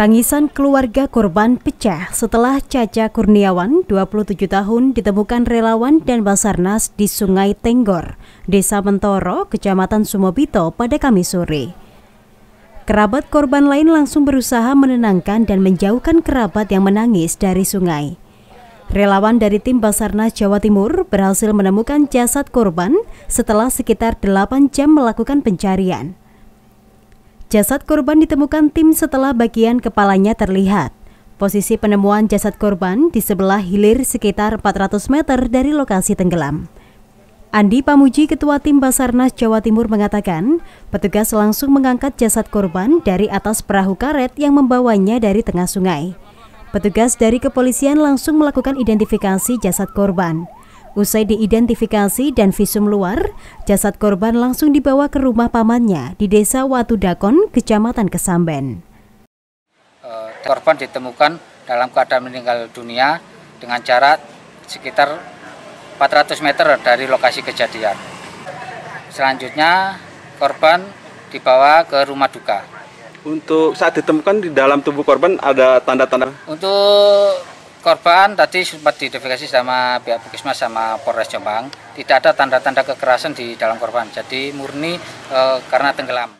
Tangisan keluarga korban pecah setelah Caca Kurniawan, 27 tahun, ditemukan relawan dan Basarnas di Sungai Tenggor, Desa Mentoro, Kecamatan Sumobito pada Kamis sore. Kerabat korban lain langsung berusaha menenangkan dan menjauhkan kerabat yang menangis dari sungai. Relawan dari tim Basarnas Jawa Timur berhasil menemukan jasad korban setelah sekitar 8 jam melakukan pencarian. Jasad korban ditemukan tim setelah bagian kepalanya terlihat. Posisi penemuan jasad korban di sebelah hilir sekitar 400 meter dari lokasi tenggelam. Andi Pamuji, Ketua Tim Basarnas Jawa Timur mengatakan, petugas langsung mengangkat jasad korban dari atas perahu karet yang membawanya dari tengah sungai. Petugas dari kepolisian langsung melakukan identifikasi jasad korban. Usai diidentifikasi dan visum luar, jasad korban langsung dibawa ke rumah pamannya di Desa Watu Dakon, Kecamatan Kesamben. Eh, korban ditemukan dalam keadaan meninggal dunia dengan jarak sekitar 400 meter dari lokasi kejadian. Selanjutnya, korban dibawa ke rumah duka. Untuk saat ditemukan di dalam tubuh korban ada tanda-tanda? Untuk korban tadi sempat diidentifikasi sama pihak Puskesmas sama Polres Jombang. Tidak ada tanda-tanda kekerasan di dalam korban. Jadi murni e, karena tenggelam.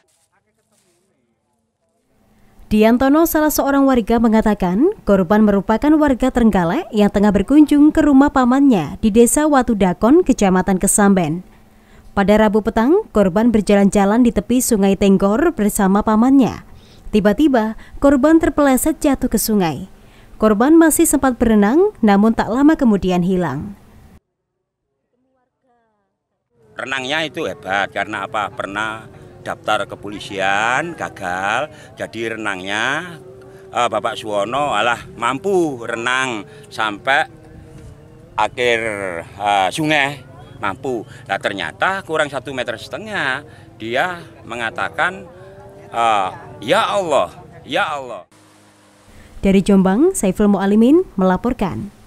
Diantono, salah seorang warga mengatakan korban merupakan warga Trenggalek yang tengah berkunjung ke rumah pamannya di desa Watu Dakon, kecamatan Kesamben. Pada Rabu petang, korban berjalan-jalan di tepi sungai Tenggor bersama pamannya. Tiba-tiba, korban terpeleset jatuh ke sungai. Korban masih sempat berenang, namun tak lama kemudian hilang. Renangnya itu hebat karena apa? Pernah daftar kepolisian gagal, jadi renangnya uh, Bapak Suwono alah mampu renang sampai akhir uh, sungai mampu. Nah ternyata kurang satu meter setengah dia mengatakan uh, ya Allah, ya Allah. Dari Jombang, Saiful Mualimin melaporkan.